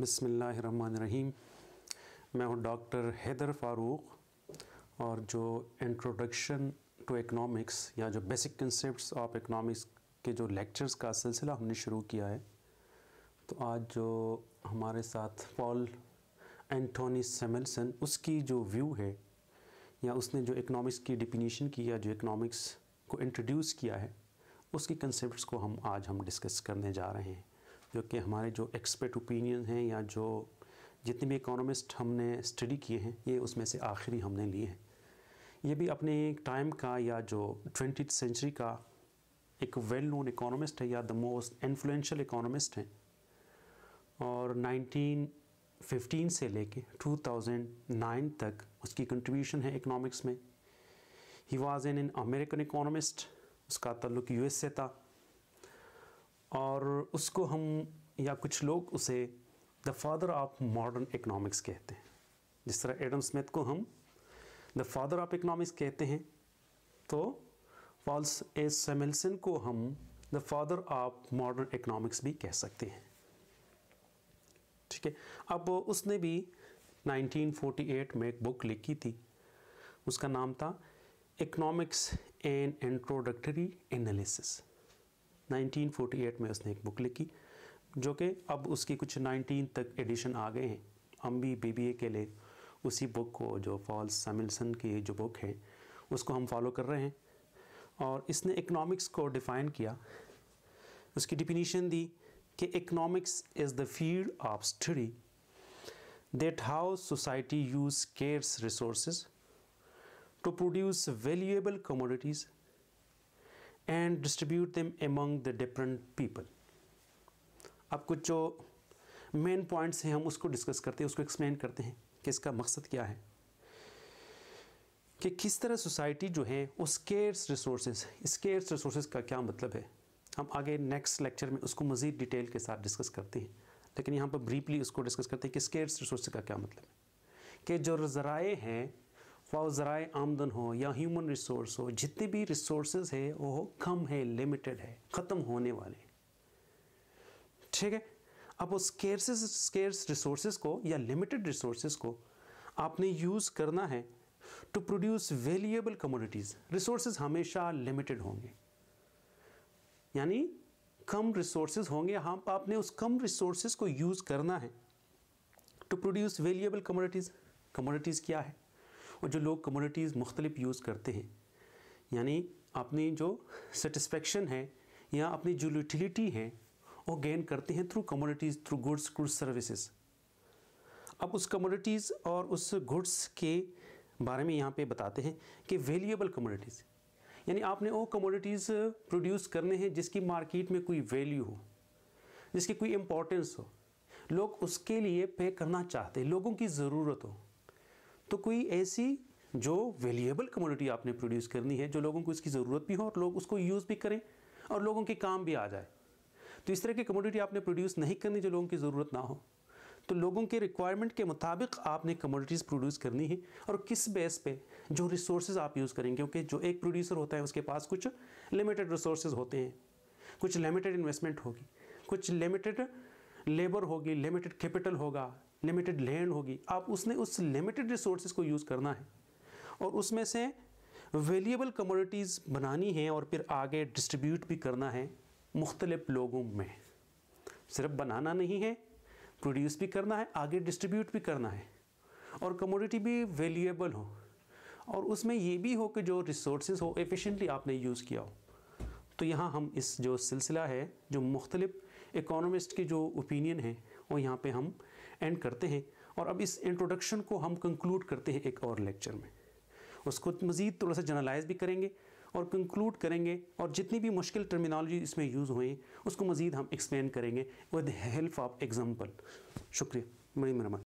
बसमीम मैं हूँ डॉक्टर हैदर फ़ारूक और जो इंट्रोडक्शन टू इकनॉमिक्स या जो बेसिक कंसेप्ट ऑफ इकनॉमिक्स के जो लेक्चर्स का सिलसिला हमने शुरू किया है तो आज जो हमारे साथ पॉल एंथोनी सेमल्सन उसकी जो व्यू है या उसने जो इकनॉमिक्स की डिफिनीशन की या जो इकनॉमिक्स को इंट्रोड्यूस किया है उसकी कंसेप्ट को हम आज हम डिस्कस करने जा रहे हैं जो कि हमारे जो एक्सपर्ट ओपिनियन हैं या जो जितने भी इकोनॉमिस्ट हमने स्टडी किए हैं ये उसमें से आखिरी हमने लिए हैं ये भी अपने टाइम का या जो ट्वेंटी सेंचुरी का एक वेल नोन इकोनॉमिस्ट है या द मोस्ट इन्फ्लुएंशियल इकोनॉमिस्ट हैं और 1915 से लेके 2009 तक उसकी कंट्रीब्यूशन है इकोनॉमिक्स में ही was an an American economist उसका तल्लुक यूएस से था और उसको हम या कुछ लोग उसे the father of modern economics कहते हैं जिस तरह एडम स्मिथ को हम द फादर ऑफ इकनॉमिक्स कहते हैं तो पॉल्स ए सेमिल्सन को हम the father of modern economics भी कह सकते हैं ठीक है अब उसने भी 1948 में एक बुक लिखी थी उसका नाम था इकोनॉमिक्स एंड इंट्रोडक्टरी एनालिसिस 1948 में उसने एक बुक लिखी जो कि अब उसकी कुछ 19 तक एडिशन आ गए हैं हम भी बी के लिए उसी बुक को जो फॉल्स सैमिलसन की जो बुक है उसको हम फॉलो कर रहे हैं और इसने इकनॉमिक्स को डिफ़ाइन किया उसकी डिफिनीशन दी कि economics is the field of study that how society use scarce resource to produce valuable commodities and distribute them among the different people अब कुछ जो मेन पॉइंट्स हैं हम उसको डिस्कस करते हैं उसको एक्सप्लेन करते हैं कि इसका मकसद क्या है कि किस तरह सोसाइटी जो है वो स्केर्स रिसोर्स स्केर्स रिसोर्स का क्या मतलब है हम आगे नेक्स्ट लेक्चर में उसको मज़ीद डिटेल के साथ डिस्कस करते हैं लेकिन यहाँ पर ब्रीफली उसको डिस्कस करते हैं कि स्केर्स रिसोर्स का क्या मतलब है कि जो ज़राए हैं वह ज़राए आमदन हो या ह्यूमन रिसोर्स हो जितने भी रिसोर्स है वो कम है लिमिटेड है ख़त्म होने वाले ठीक है अब वो स्केर्स स्केर्स रिसोर्स को या लिमिटेड रिसोर्स को आपने यूज़ करना है to produce valuable commodities resource हमेशा लिमिटेड होंगे यानी कम रिसोर्स होंगे हम आपने उस कम रिसोर्स को यूज़ करना है to produce valuable commodities commodities क्या है और जो लोग कम्युनिटीज़ मुख्तलिफ यूज़ करते हैं यानी अपनी जो सेटिस्फेक्शन है या अपनी जो यूटिलिटी है वो गेन करते हैं through communities through goods through services अब उस कम्युनिटीज़ और उस गुड्स के बारे में यहाँ पे बताते हैं कि वैल्यूएबल कम्युनिटीज़ यानी आपने वो कमोडिटीज़ प्रोड्यूस करने हैं जिसकी मार्केट में कोई वैल्यू हो जिसकी कोई इम्पोर्टेंस हो लोग उसके लिए पे करना चाहते हैं लोगों की ज़रूरत हो तो कोई ऐसी जो वैल्यूएबल कमोडिटी आपने प्रोड्यूस करनी है जो लोगों को इसकी ज़रूरत भी हो और लोग उसको यूज़ भी करें और लोगों के काम भी आ जाए तो इस तरह की कमोडिटी आपने प्रोड्यूस नहीं करनी जो लोगों की ज़रूरत ना हो तो लोगों के रिक्वायरमेंट के मुताबिक आपने कमोडिटीज़ प्रोड्यूस करनी है और किस बेस पे जो रिसोर्स आप यूज़ करेंगे क्योंकि जो एक प्रोड्यूसर होता है उसके पास कुछ लिमिटेड रिसोर्स होते हैं कुछ लिमिटेड इन्वेस्टमेंट होगी कुछ लिमिटेड लेबर होगी लिमिटेड कैपिटल होगा लिमिटेड लैंड होगी आप उसने उस लिमिटेड रिसोर्स को यूज़ करना है और उसमें से वेलीबल कमोडिटीज़ बनानी है और फिर आगे डिस्ट्रीब्यूट भी करना है मुख्तलिफ लोगों में सिर्फ बनाना नहीं है प्रोड्यूस भी करना है आगे डिस्ट्रीब्यूट भी करना है और कमोडिटी भी वेलीबल हो और उसमें ये भी हो कि जो रिसोर्स हो एफिशेंटली आपने यूज़ किया हो तो यहाँ हम इस जो सिलसिला है जो मुख्तलिफ इकोनॉमिस्ट के जो ओपिनियन है वो यहाँ पे हम एंड करते हैं और अब इस इंट्रोडक्शन को हम कंक्लूड करते हैं एक और लेक्चर में उसको मज़ीद थोड़ा सा जनरलाइज भी करेंगे और कंक्लूड करेंगे और जितनी भी मुश्किल टर्मिनोलॉजी इसमें यूज़ हुई उसको मज़ीद हम एक्सप्लेन करेंगे विद हेल्प ऑफ एग्ज़ाम्पल शुक्रिया बड़ी मरमत